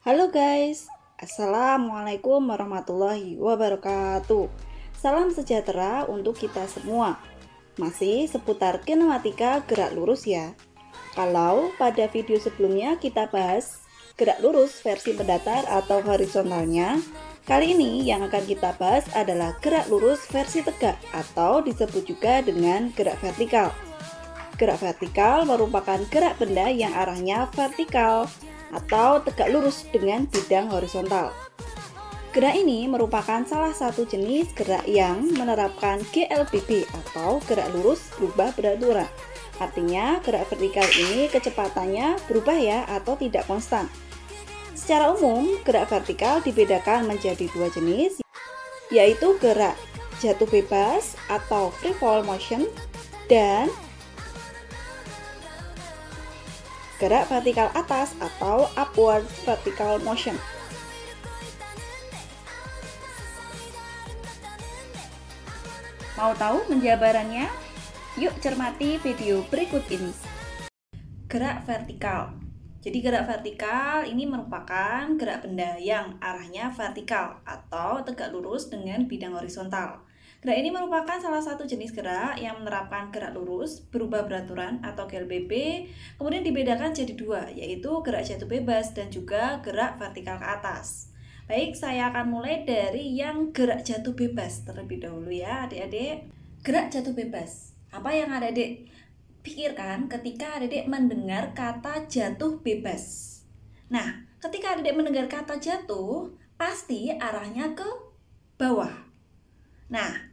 Halo guys, Assalamualaikum warahmatullahi wabarakatuh Salam sejahtera untuk kita semua Masih seputar kinematika gerak lurus ya Kalau pada video sebelumnya kita bahas gerak lurus versi pendatar atau horizontalnya Kali ini yang akan kita bahas adalah gerak lurus versi tegak atau disebut juga dengan gerak vertikal Gerak vertikal merupakan gerak benda yang arahnya vertikal atau tegak lurus dengan bidang horizontal. Gerak ini merupakan salah satu jenis gerak yang menerapkan GLBB atau gerak lurus berubah beraturan. Artinya, gerak vertikal ini kecepatannya berubah ya atau tidak konstan. Secara umum, gerak vertikal dibedakan menjadi dua jenis, yaitu gerak jatuh bebas atau free fall motion dan gerak vertikal atas atau upward vertical motion. Mau tahu penjabarannya? Yuk cermati video berikut ini. Gerak vertikal. Jadi gerak vertikal ini merupakan gerak benda yang arahnya vertikal atau tegak lurus dengan bidang horizontal. Gerak nah, ini merupakan salah satu jenis gerak yang menerapkan gerak lurus, berubah beraturan atau GLBB, kemudian dibedakan jadi dua, yaitu gerak jatuh bebas dan juga gerak vertikal ke atas. Baik, saya akan mulai dari yang gerak jatuh bebas terlebih dahulu ya adik-adik. Gerak jatuh bebas, apa yang ada adik pikirkan ketika adik mendengar kata jatuh bebas? Nah, ketika adik mendengar kata jatuh, pasti arahnya ke bawah. Nah,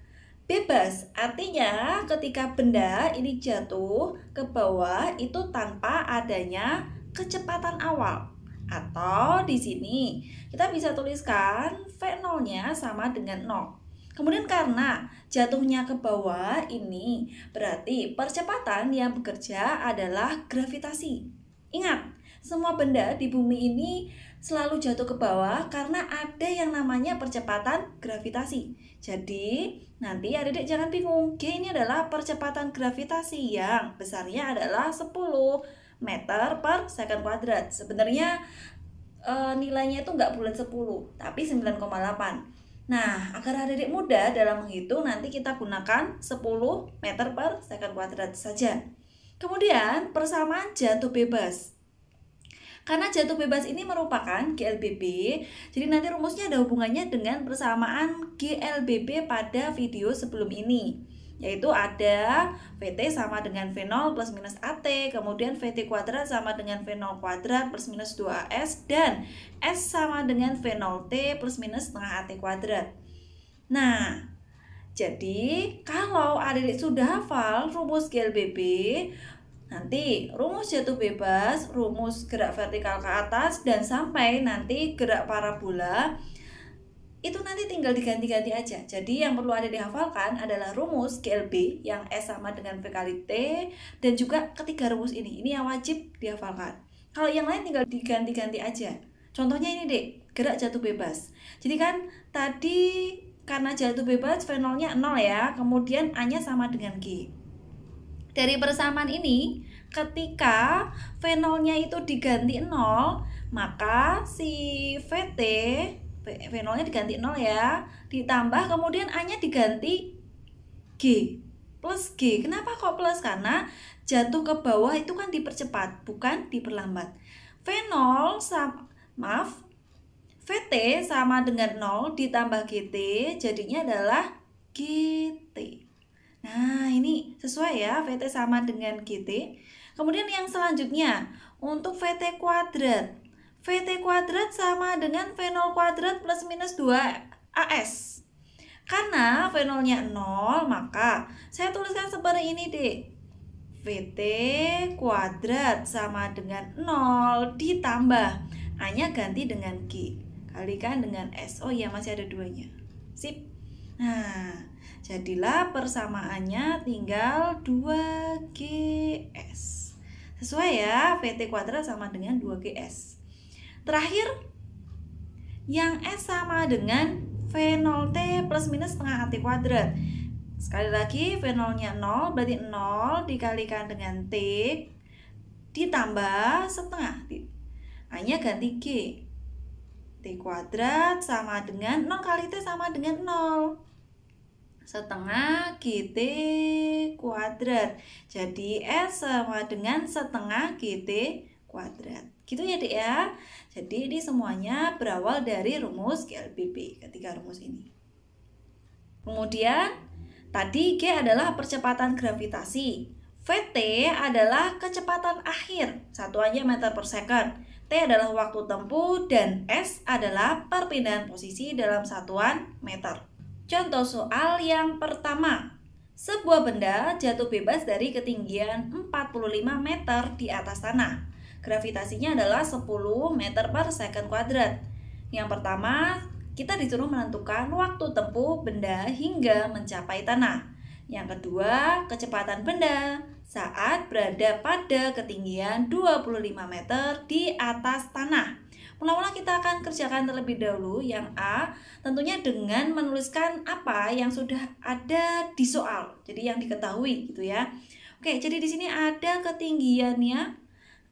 Bebas artinya ketika benda ini jatuh ke bawah itu tanpa adanya kecepatan awal. Atau di sini kita bisa tuliskan V0-nya sama dengan 0. Kemudian karena jatuhnya ke bawah ini berarti percepatan yang bekerja adalah gravitasi. Ingat, semua benda di bumi ini selalu jatuh ke bawah karena ada yang namanya percepatan gravitasi. Jadi, nanti adik-adik ya, jangan bingung. G ini adalah percepatan gravitasi yang besarnya adalah 10 meter per second kuadrat. Sebenarnya e, nilainya itu nggak bulat 10, tapi 9,8. Nah, agar adik-adik mudah dalam menghitung, nanti kita gunakan 10 meter per second kuadrat saja. Kemudian, persamaan jatuh bebas. Karena jatuh bebas ini merupakan GLBB, jadi nanti rumusnya ada hubungannya dengan persamaan GLBB pada video sebelum ini yaitu ada VT sama dengan V0 plus minus AT, kemudian VT kuadrat sama dengan V0 kuadrat plus minus 2 s dan S sama dengan V0T plus minus setengah AT kuadrat. Nah, jadi kalau adik-adik sudah hafal rumus GLBB, Nanti rumus jatuh bebas, rumus gerak vertikal ke atas dan sampai nanti gerak parabola itu nanti tinggal diganti-ganti aja. Jadi yang perlu ada dihafalkan adalah rumus GLB yang S sama dengan V kali T dan juga ketiga rumus ini. Ini yang wajib dihafalkan. Kalau yang lain tinggal diganti-ganti aja. Contohnya ini deh, gerak jatuh bebas. Jadi kan tadi karena jatuh bebas V0-nya 0 ya, kemudian A-nya sama dengan G dari persamaan ini ketika fenolnya itu diganti 0 maka si VT fenolnya diganti 0 ya ditambah kemudian A nya diganti G plus G kenapa kok plus karena jatuh ke bawah itu kan dipercepat bukan diperlambat V0 sama maaf VT sama dengan 0 ditambah GT jadinya adalah GT Nah, ini sesuai ya, VT sama dengan GT. Kemudian yang selanjutnya, untuk VT kuadrat. VT kuadrat sama dengan V0 kuadrat plus minus 2 AS. Karena V0-nya 0, maka saya tuliskan seperti ini, deh. VT kuadrat sama dengan 0 ditambah hanya ganti dengan G. Kalikan dengan s oh ya masih ada duanya. Sip. Nah, Jadilah persamaannya tinggal 2GS. Sesuai ya, VT kuadrat sama dengan 2GS. Terakhir, yang S sama dengan V0T plus minus setengah AT kuadrat. Sekali lagi, V0-nya 0, berarti 0 dikalikan dengan T ditambah setengah. Hanya ganti G. T kuadrat sama dengan 0 kali T sama dengan 0 setengah GT kuadrat. Jadi S sama dengan setengah GT kuadrat. Gitu ya dek ya. Jadi ini semuanya berawal dari rumus GLBB, ketiga rumus ini. Kemudian tadi G adalah percepatan gravitasi. VT adalah kecepatan akhir, satuannya meter per second. T adalah waktu tempuh dan S adalah perpindahan posisi dalam satuan meter. Contoh soal yang pertama. Sebuah benda jatuh bebas dari ketinggian 45 meter di atas tanah. Gravitasinya adalah 10 meter per second kuadrat. Yang pertama, kita disuruh menentukan waktu tempuh benda hingga mencapai tanah. Yang kedua, kecepatan benda saat berada pada ketinggian 25 meter di atas tanah mula kita akan kerjakan terlebih dahulu yang A, tentunya dengan menuliskan apa yang sudah ada di soal. Jadi yang diketahui gitu ya. Oke, jadi di sini ada ketinggiannya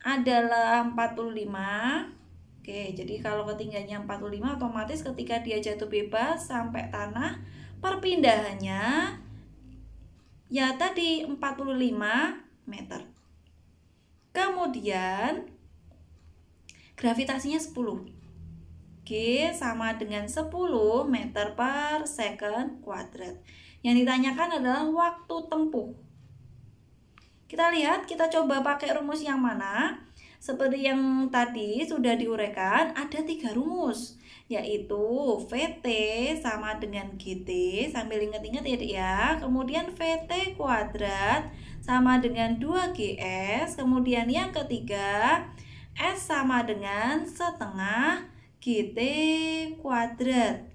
adalah 45. Oke, jadi kalau ketinggiannya 45 otomatis ketika dia jatuh bebas sampai tanah perpindahannya ya tadi 45 meter. Kemudian Gravitasinya 10. G sama dengan 10 meter per second kuadrat. Yang ditanyakan adalah waktu tempuh. Kita lihat, kita coba pakai rumus yang mana. Seperti yang tadi sudah diuraikan, ada tiga rumus. Yaitu VT sama dengan GT, sambil ingat-ingat ya, ya. Kemudian VT kuadrat sama dengan 2GS. Kemudian yang ketiga, S sama dengan setengah GT kuadrat.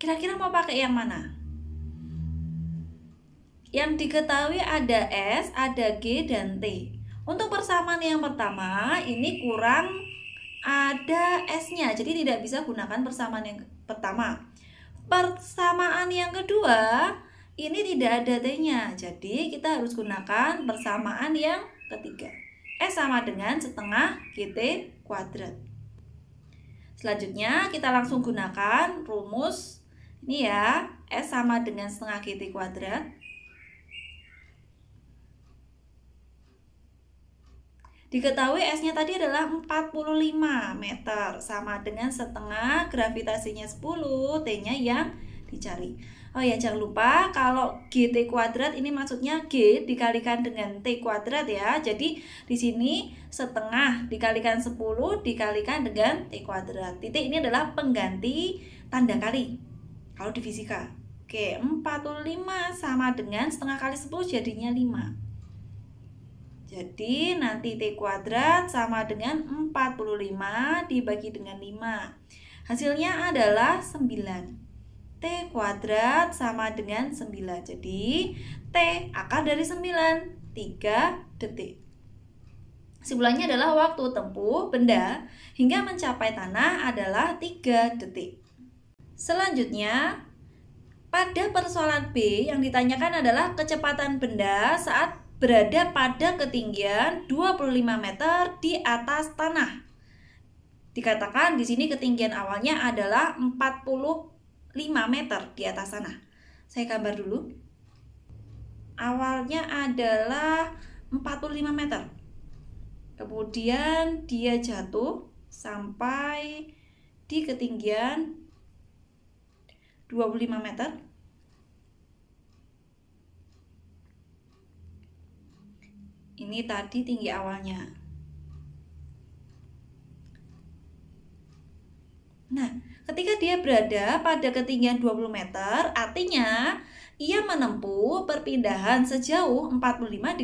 Kira-kira mau pakai yang mana? Yang diketahui ada S, ada G, dan T. Untuk persamaan yang pertama, ini kurang ada S-nya, jadi tidak bisa gunakan persamaan yang pertama. Persamaan yang kedua, ini tidak ada T-nya, jadi kita harus gunakan persamaan yang ketiga. S eh, sama dengan setengah GT kuadrat. Selanjutnya kita langsung gunakan rumus ini ya, S sama dengan setengah GT kuadrat. Diketahui S-nya tadi adalah 45 meter, sama dengan setengah gravitasinya 10, T-nya yang dicari. Oh ya jangan lupa kalau gt kuadrat ini maksudnya g dikalikan dengan t kuadrat ya. Jadi di sini setengah dikalikan 10 dikalikan dengan t kuadrat. Titik ini adalah pengganti tanda kali kalau di fisika. Oke, 45 sama dengan setengah kali 10 jadinya 5. Jadi nanti T kuadrat sama dengan 45 dibagi dengan 5 Hasilnya adalah 9 T kuadrat sama dengan 9. Jadi T akar dari 9, 3 detik. Simpulannya adalah waktu tempuh benda hingga mencapai tanah adalah 3 detik. Selanjutnya, pada persoalan B yang ditanyakan adalah kecepatan benda saat berada pada ketinggian 25 meter di atas tanah. Dikatakan di sini ketinggian awalnya adalah 40 5 meter di atas sana. Saya gambar dulu. Awalnya adalah 45 meter. Kemudian dia jatuh sampai di ketinggian 25 meter. Ini tadi tinggi awalnya. Nah, ketika dia berada pada ketinggian 20 meter, artinya ia menempuh perpindahan sejauh 45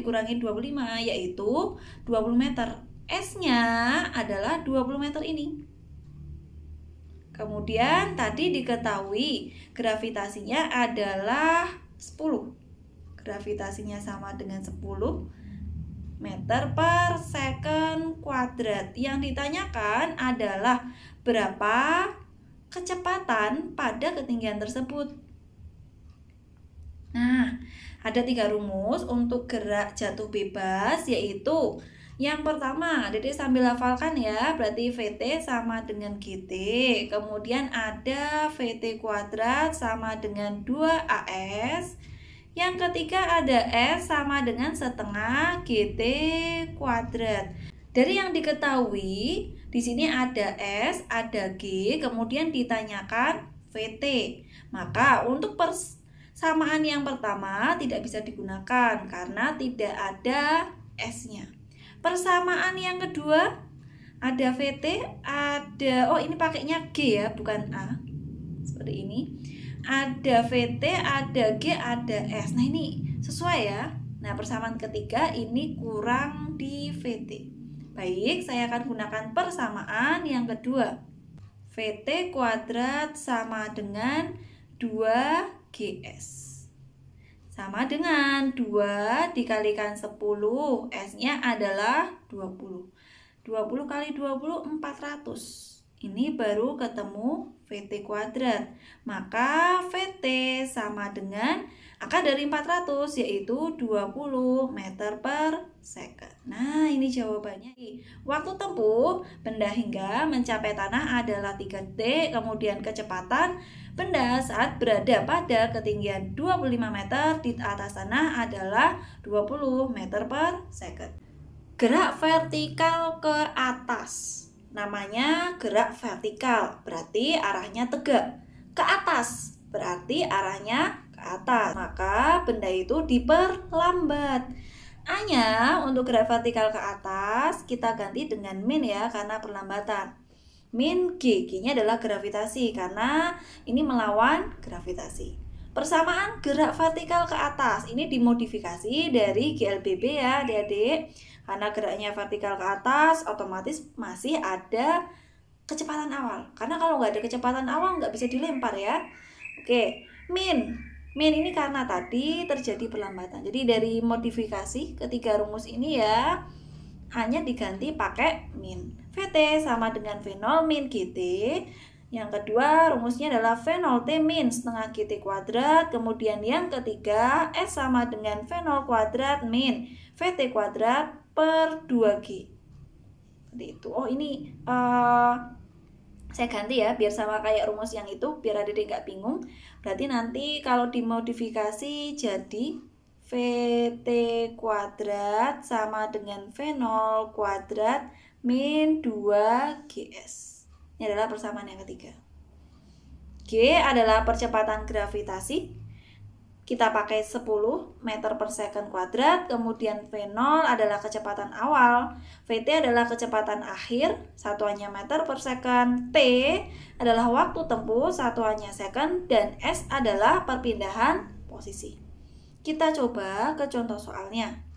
dikurangi 25, yaitu 20 meter. S-nya adalah 20 meter ini. Kemudian tadi diketahui gravitasinya adalah 10. Gravitasinya sama dengan 10 meter per second kuadrat. Yang ditanyakan adalah berapa kecepatan pada ketinggian tersebut. Nah, ada tiga rumus untuk gerak jatuh bebas yaitu yang pertama, jadi sambil hafalkan ya, berarti VT sama dengan GT. Kemudian ada VT kuadrat sama dengan 2AS. Yang ketiga ada S sama dengan setengah GT kuadrat. Dari yang diketahui, di sini ada S, ada G, kemudian ditanyakan VT. Maka untuk persamaan yang pertama tidak bisa digunakan karena tidak ada S-nya. Persamaan yang kedua ada VT, ada oh ini pakainya G ya, bukan A. Seperti ini. Ada VT, ada G, ada S. Nah, ini sesuai ya. Nah, persamaan ketiga ini kurang di VT. Baik, saya akan gunakan persamaan yang kedua. VT kuadrat sama dengan 2GS. Sama dengan 2 dikalikan 10. S-nya adalah 20. 20 kali 20, 400. Ini baru ketemu VT kuadrat. Maka VT sama dengan Akar dari 400 yaitu 20 meter per second. Nah, ini jawabannya. Waktu tempuh benda hingga mencapai tanah adalah 3 t. kemudian kecepatan benda saat berada pada ketinggian 25 meter di atas tanah adalah 20 meter per second. Gerak vertikal ke atas namanya gerak vertikal, berarti arahnya tegak. Ke atas, berarti arahnya ke atas. Maka benda itu diperlambat. Hanya untuk gerak vertikal ke atas kita ganti dengan min ya karena perlambatan. Min G, G-nya adalah gravitasi karena ini melawan gravitasi. Persamaan gerak vertikal ke atas ini dimodifikasi dari GLBB ya adik-adik. Karena geraknya vertikal ke atas otomatis masih ada kecepatan awal. Karena kalau nggak ada kecepatan awal nggak bisa dilempar ya. Oke, min Min ini karena tadi terjadi perlambatan. Jadi dari modifikasi ketiga rumus ini ya hanya diganti pakai min. VT sama dengan v0 min GT. Yang kedua rumusnya adalah v0 T min setengah GT kuadrat. Kemudian yang ketiga S sama dengan v0 kuadrat min VT kuadrat per 2G. Seperti itu. Oh ini uh, saya ganti ya biar sama kayak rumus yang itu biar adik-adik nggak bingung berarti nanti kalau dimodifikasi jadi VT kuadrat sama dengan V0 kuadrat min 2 GS ini adalah persamaan yang ketiga G adalah percepatan gravitasi kita pakai 10 meter per second kuadrat, kemudian V0 adalah kecepatan awal, VT adalah kecepatan akhir, satuannya meter per second, T adalah waktu tempuh, satuannya second, dan S adalah perpindahan posisi. Kita coba ke contoh soalnya.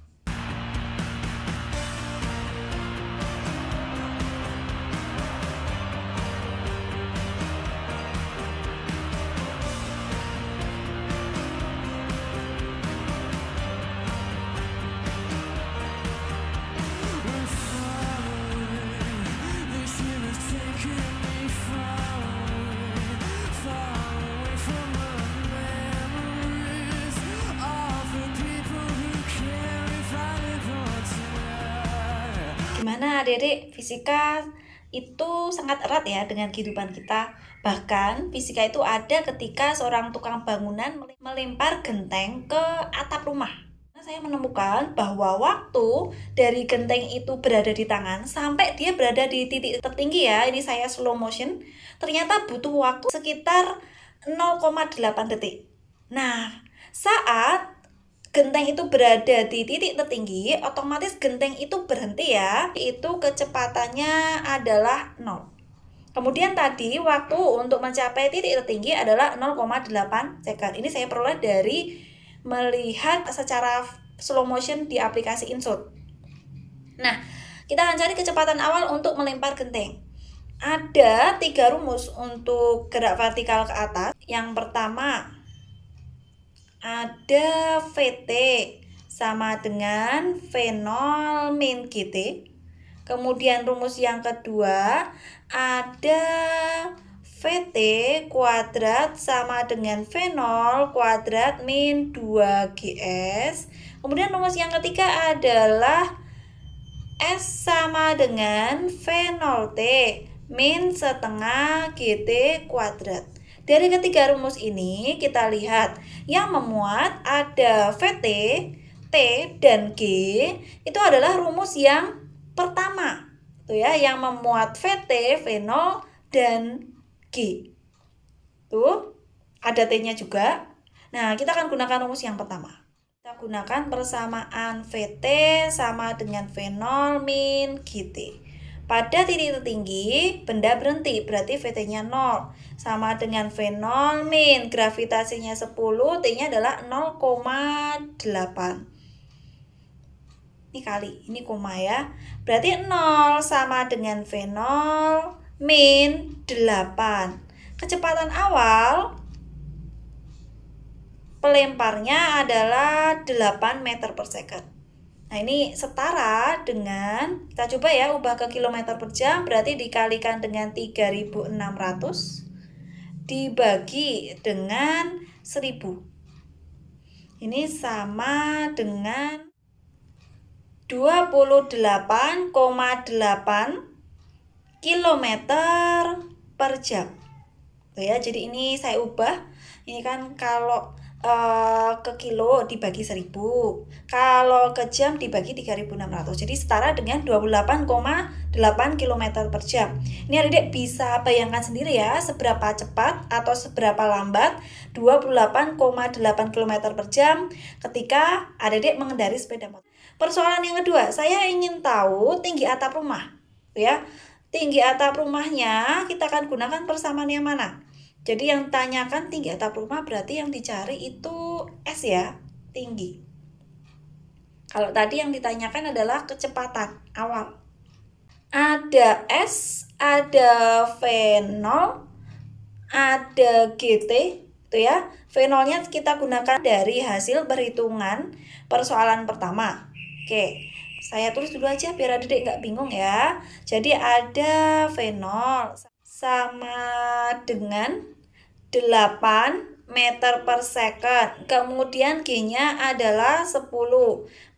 Karena adik-adik fisika itu sangat erat ya dengan kehidupan kita. Bahkan fisika itu ada ketika seorang tukang bangunan melempar genteng ke atap rumah. Nah, saya menemukan bahwa waktu dari genteng itu berada di tangan sampai dia berada di titik tertinggi ya, ini saya slow motion, ternyata butuh waktu sekitar 0,8 detik. Nah, saat genteng itu berada di titik tertinggi, otomatis genteng itu berhenti ya. Itu kecepatannya adalah 0. Kemudian tadi waktu untuk mencapai titik tertinggi adalah 0,8 second. Ini saya peroleh dari melihat secara slow motion di aplikasi insert. Nah, kita akan cari kecepatan awal untuk melempar genteng. Ada tiga rumus untuk gerak vertikal ke atas. Yang pertama, ada VT sama dengan v0 min GT. Kemudian rumus yang kedua ada VT kuadrat sama dengan v0 kuadrat min 2GS. Kemudian rumus yang ketiga adalah S sama dengan v0 T min setengah GT kuadrat. Dari ketiga rumus ini kita lihat yang memuat ada VT, T dan G itu adalah rumus yang pertama tuh ya yang memuat VT, V0 dan G. Tuh ada T-nya juga. Nah, kita akan gunakan rumus yang pertama. Kita gunakan persamaan VT sama dengan V0 min GT. Pada titik tertinggi, benda berhenti, berarti VT-nya 0. Sama dengan V0 min, gravitasinya 10, T-nya adalah 0,8. Ini kali, ini koma ya. Berarti 0 sama dengan V0 min 8. Kecepatan awal pelemparnya adalah 8 meter per second. Nah ini setara dengan, kita coba ya ubah ke kilometer per jam berarti dikalikan dengan 3600 dibagi dengan 1000. Ini sama dengan 28,8 kilometer per jam. ya, jadi ini saya ubah. Ini kan kalau uh, ke kilo dibagi 1000 kalau ke jam dibagi 3600 jadi setara dengan 28,8 km per jam ini adik bisa bayangkan sendiri ya seberapa cepat atau seberapa lambat 28,8 km per jam ketika adik mengendari sepeda motor persoalan yang kedua saya ingin tahu tinggi atap rumah ya tinggi atap rumahnya kita akan gunakan persamaan yang mana jadi yang tanyakan tinggi atap rumah berarti yang dicari itu S ya, tinggi. Kalau tadi yang ditanyakan adalah kecepatan awal. Ada S, ada V0, ada GT, itu ya. V0-nya kita gunakan dari hasil perhitungan persoalan pertama. Oke, saya tulis dulu aja biar adik nggak bingung ya. Jadi ada V0 sama dengan 8 meter per second. Kemudian G-nya adalah 10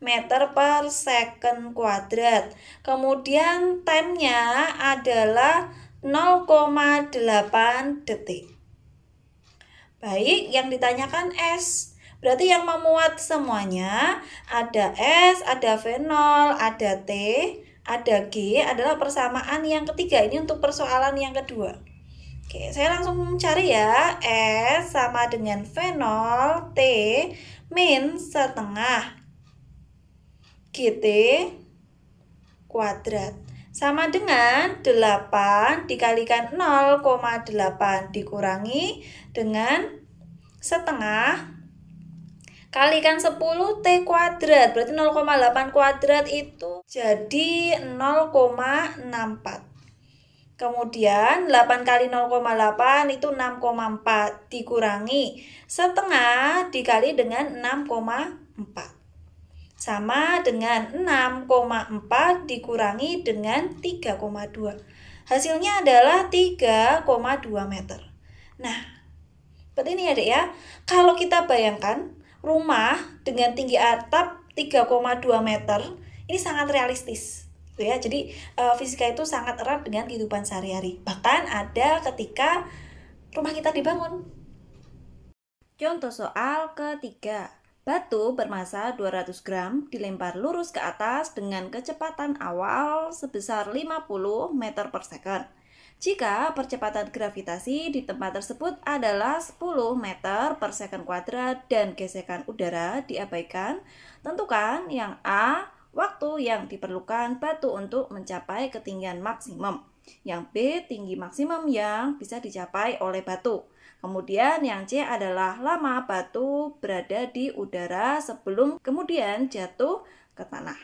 meter per second kuadrat. Kemudian time-nya adalah 0,8 detik. Baik, yang ditanyakan S. Berarti yang memuat semuanya ada S, ada V0, ada T, ada G adalah persamaan yang ketiga ini untuk persoalan yang kedua Oke, saya langsung cari ya S sama dengan v fenol T min setengah GT kuadrat sama dengan 8 dikalikan 0,8 dikurangi dengan setengah kalikan 10 T kuadrat berarti 0,8 kuadrat itu jadi 0,64 Kemudian 8 kali 0,8 itu 6,4 dikurangi setengah dikali dengan 6,4 sama dengan 6,4 dikurangi dengan 3,2 hasilnya adalah 3,2 meter nah seperti ini ya dek ya kalau kita bayangkan rumah dengan tinggi atap 3,2 meter ini sangat realistis gitu ya. Jadi uh, fisika itu sangat erat dengan kehidupan sehari-hari. Bahkan ada ketika rumah kita dibangun. Contoh soal ketiga. Batu bermassa 200 gram dilempar lurus ke atas dengan kecepatan awal sebesar 50 meter per second jika percepatan gravitasi di tempat tersebut adalah 10 meter per second kuadrat dan gesekan udara diabaikan, tentukan yang A, waktu yang diperlukan batu untuk mencapai ketinggian maksimum. Yang B, tinggi maksimum yang bisa dicapai oleh batu. Kemudian yang C adalah lama batu berada di udara sebelum kemudian jatuh ke tanah.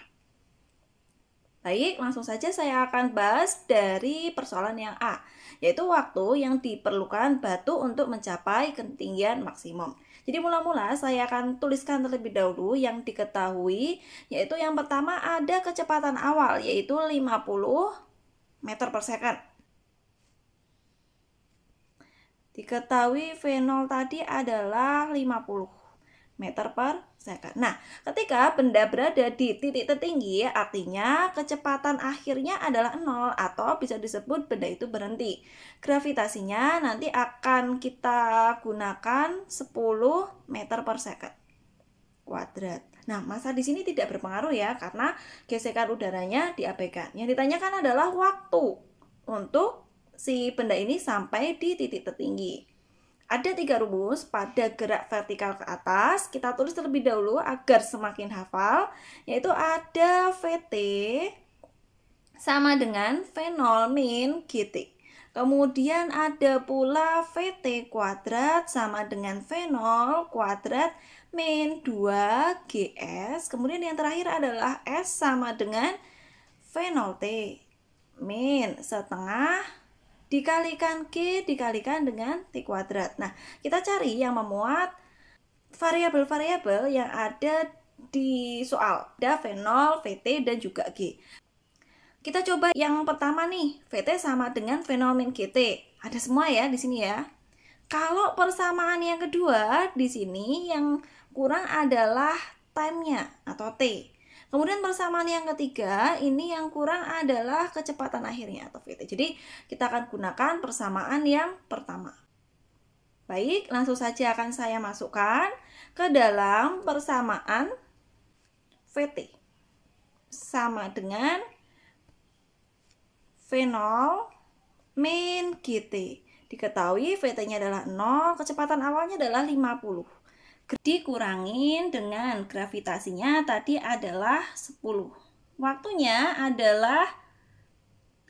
Baik, langsung saja saya akan bahas dari persoalan yang A, yaitu waktu yang diperlukan batu untuk mencapai ketinggian maksimum. Jadi mula-mula saya akan tuliskan terlebih dahulu yang diketahui, yaitu yang pertama ada kecepatan awal, yaitu 50 meter per second. Diketahui V0 tadi adalah 50 meter per second. Nah, ketika benda berada di titik tertinggi, artinya kecepatan akhirnya adalah nol atau bisa disebut benda itu berhenti. Gravitasinya nanti akan kita gunakan 10 meter per second kuadrat. Nah, masa di sini tidak berpengaruh ya karena gesekan udaranya diabaikan. Yang ditanyakan adalah waktu untuk si benda ini sampai di titik tertinggi. Ada tiga rumus pada gerak vertikal ke atas. Kita tulis terlebih dahulu agar semakin hafal. Yaitu ada VT sama dengan V0 min GT. Kemudian ada pula VT kuadrat sama dengan V0 kuadrat min 2 GS. Kemudian yang terakhir adalah S sama dengan V0T min setengah dikalikan k dikalikan dengan T kuadrat. Nah, kita cari yang memuat variabel-variabel yang ada di soal. Ada V0, VT, dan juga G. Kita coba yang pertama nih, VT sama dengan V0 min GT. Ada semua ya di sini ya. Kalau persamaan yang kedua, di sini yang kurang adalah time-nya atau T. Kemudian persamaan yang ketiga, ini yang kurang adalah kecepatan akhirnya atau VT. Jadi kita akan gunakan persamaan yang pertama. Baik, langsung saja akan saya masukkan ke dalam persamaan VT sama dengan V0 min GT. Diketahui VT-nya adalah 0, kecepatan awalnya adalah 50 dikurangin dengan gravitasinya tadi adalah 10. Waktunya adalah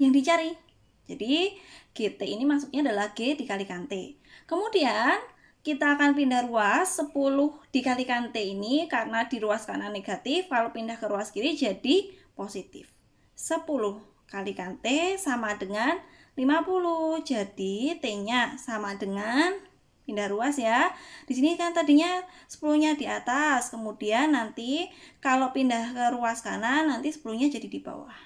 yang dicari. Jadi GT ini masuknya adalah G dikalikan T. Kemudian kita akan pindah ruas 10 dikalikan T ini karena di ruas kanan negatif, kalau pindah ke ruas kiri jadi positif. 10 kalikan T sama dengan 50, jadi T-nya sama dengan pindah ruas ya. Di sini kan tadinya 10-nya di atas, kemudian nanti kalau pindah ke ruas kanan nanti 10-nya jadi di bawah.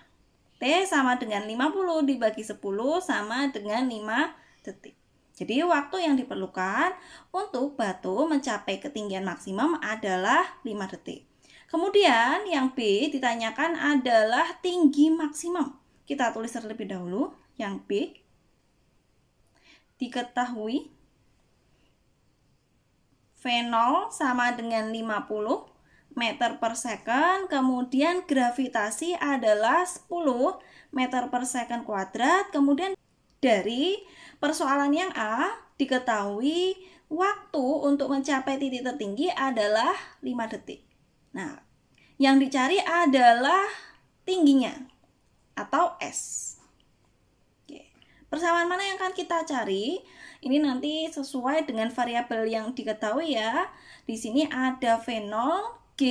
T sama dengan 50 dibagi 10 sama dengan 5 detik. Jadi waktu yang diperlukan untuk batu mencapai ketinggian maksimum adalah 5 detik. Kemudian yang B ditanyakan adalah tinggi maksimum. Kita tulis terlebih dahulu yang B. Diketahui V0 sama dengan 50 meter per second, kemudian gravitasi adalah 10 meter per second kuadrat, kemudian dari persoalan yang A diketahui waktu untuk mencapai titik tertinggi adalah 5 detik. Nah, yang dicari adalah tingginya atau S. Oke. Persamaan mana yang akan kita cari? Ini nanti sesuai dengan variabel yang diketahui ya. Di sini ada V0, G,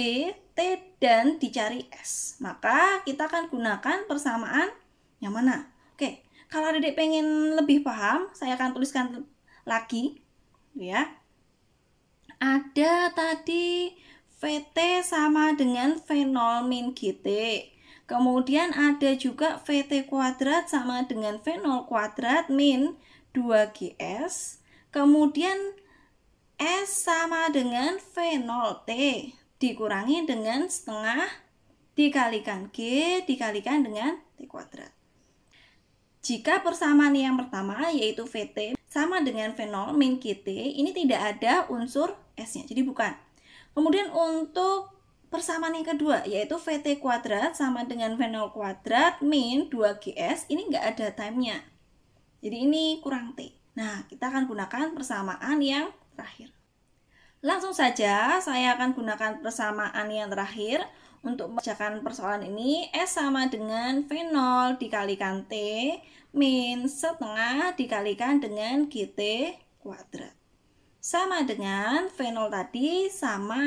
T, dan dicari S. Maka kita akan gunakan persamaan yang mana? Oke, kalau adik pengen lebih paham, saya akan tuliskan lagi. ya. Ada tadi VT sama dengan V0 min GT. Kemudian ada juga VT kuadrat sama dengan V0 kuadrat min 2GS, kemudian S sama dengan V0T dikurangi dengan setengah dikalikan G dikalikan dengan T kuadrat. Jika persamaan yang pertama yaitu VT sama dengan V0 min GT ini tidak ada unsur S-nya, jadi bukan. Kemudian untuk persamaan yang kedua yaitu VT kuadrat sama dengan V0 kuadrat min 2GS ini nggak ada time-nya. Jadi ini kurang T. Nah, kita akan gunakan persamaan yang terakhir. Langsung saja, saya akan gunakan persamaan yang terakhir untuk mengerjakan persoalan ini S sama dengan V0 dikalikan T min setengah dikalikan dengan GT kuadrat sama dengan V0 tadi sama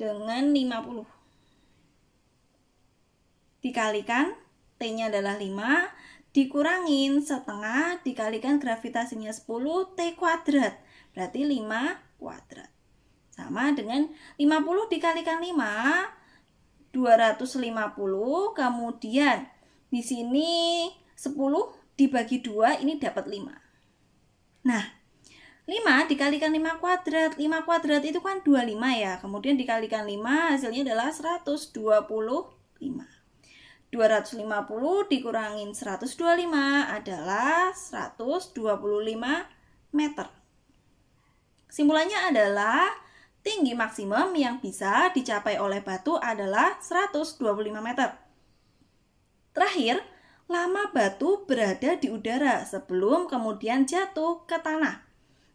dengan 50 dikalikan T nya adalah 5 dikurangin setengah dikalikan gravitasinya 10 T kuadrat. Berarti 5 kuadrat. Sama dengan 50 dikalikan 5 250 kemudian di sini 10 dibagi 2 ini dapat 5. Nah, 5 dikalikan 5 kuadrat 5 kuadrat itu kan 25 ya Kemudian dikalikan 5 hasilnya adalah 125 250 dikurangin 125 adalah 125 meter. Simpulannya adalah tinggi maksimum yang bisa dicapai oleh batu adalah 125 meter. Terakhir, lama batu berada di udara sebelum kemudian jatuh ke tanah.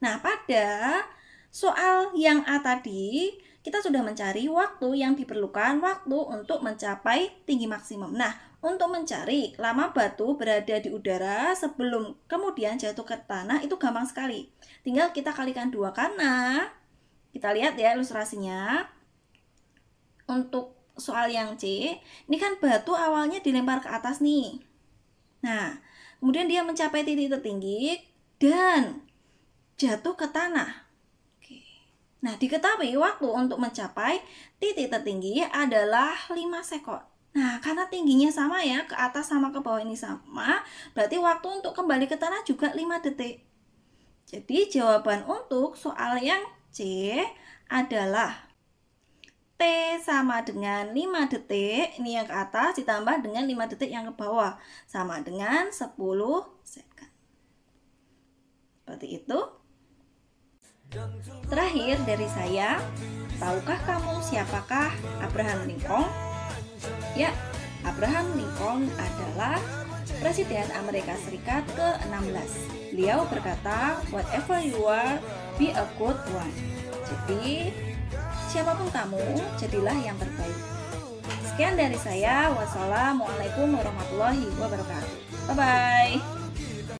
Nah, pada soal yang A tadi, kita sudah mencari waktu yang diperlukan waktu untuk mencapai tinggi maksimum. Nah, untuk mencari lama batu berada di udara sebelum kemudian jatuh ke tanah itu gampang sekali. Tinggal kita kalikan dua karena kita lihat ya ilustrasinya. Untuk soal yang C, ini kan batu awalnya dilempar ke atas nih. Nah, kemudian dia mencapai titik tertinggi dan jatuh ke tanah. Nah, diketahui waktu untuk mencapai titik tertinggi adalah 5 sekon. Nah, karena tingginya sama ya, ke atas sama ke bawah ini sama, berarti waktu untuk kembali ke tanah juga 5 detik. Jadi, jawaban untuk soal yang C adalah T sama dengan 5 detik, ini yang ke atas ditambah dengan 5 detik yang ke bawah, sama dengan 10 second. Seperti itu. Terakhir dari saya, tahukah kamu siapakah Abraham Lincoln? Ya, Abraham Lincoln adalah Presiden Amerika Serikat ke-16. Beliau berkata, "Whatever you are, be a good one." Jadi, siapapun kamu, jadilah yang terbaik. Sekian dari saya. Wassalamualaikum warahmatullahi wabarakatuh. Bye bye.